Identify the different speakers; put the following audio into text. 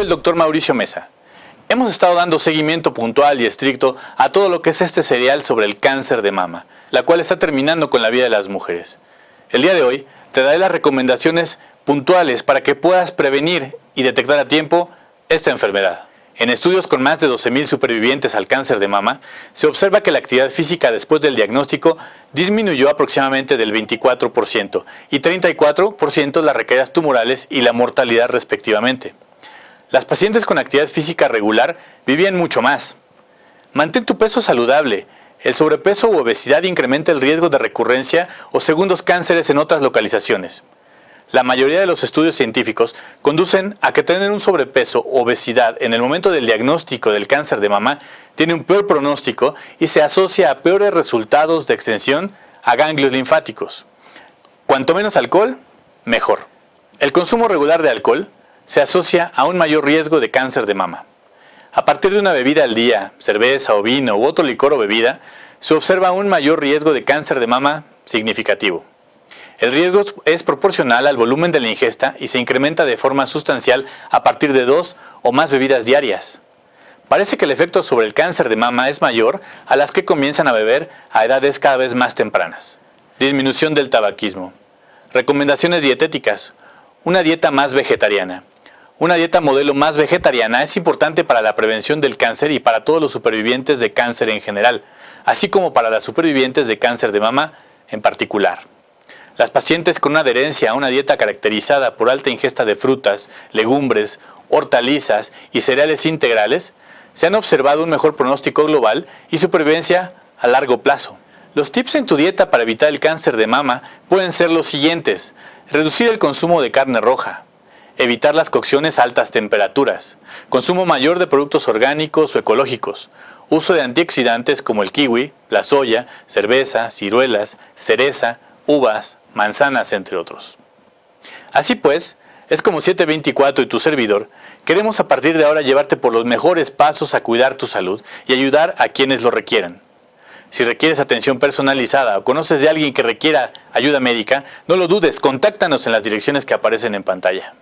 Speaker 1: el doctor Mauricio Mesa. Hemos estado dando seguimiento puntual y estricto a todo lo que es este serial sobre el cáncer de mama, la cual está terminando con la vida de las mujeres. El día de hoy te daré las recomendaciones puntuales para que puedas prevenir y detectar a tiempo esta enfermedad. En estudios con más de 12.000 supervivientes al cáncer de mama, se observa que la actividad física después del diagnóstico disminuyó aproximadamente del 24% y 34% las recaídas tumorales y la mortalidad respectivamente. Las pacientes con actividad física regular vivían mucho más. Mantén tu peso saludable. El sobrepeso u obesidad incrementa el riesgo de recurrencia o segundos cánceres en otras localizaciones. La mayoría de los estudios científicos conducen a que tener un sobrepeso o obesidad en el momento del diagnóstico del cáncer de mama tiene un peor pronóstico y se asocia a peores resultados de extensión a ganglios linfáticos. Cuanto menos alcohol, mejor. El consumo regular de alcohol se asocia a un mayor riesgo de cáncer de mama. A partir de una bebida al día, cerveza o vino u otro licor o bebida, se observa un mayor riesgo de cáncer de mama significativo. El riesgo es proporcional al volumen de la ingesta y se incrementa de forma sustancial a partir de dos o más bebidas diarias. Parece que el efecto sobre el cáncer de mama es mayor a las que comienzan a beber a edades cada vez más tempranas. Disminución del tabaquismo. Recomendaciones dietéticas. Una dieta más vegetariana. Una dieta modelo más vegetariana es importante para la prevención del cáncer y para todos los supervivientes de cáncer en general, así como para las supervivientes de cáncer de mama en particular. Las pacientes con una adherencia a una dieta caracterizada por alta ingesta de frutas, legumbres, hortalizas y cereales integrales, se han observado un mejor pronóstico global y supervivencia a largo plazo. Los tips en tu dieta para evitar el cáncer de mama pueden ser los siguientes. Reducir el consumo de carne roja, Evitar las cocciones a altas temperaturas. Consumo mayor de productos orgánicos o ecológicos. Uso de antioxidantes como el kiwi, la soya, cerveza, ciruelas, cereza, uvas, manzanas, entre otros. Así pues, es como 724 y tu servidor, queremos a partir de ahora llevarte por los mejores pasos a cuidar tu salud y ayudar a quienes lo requieran. Si requieres atención personalizada o conoces de alguien que requiera ayuda médica, no lo dudes, contáctanos en las direcciones que aparecen en pantalla.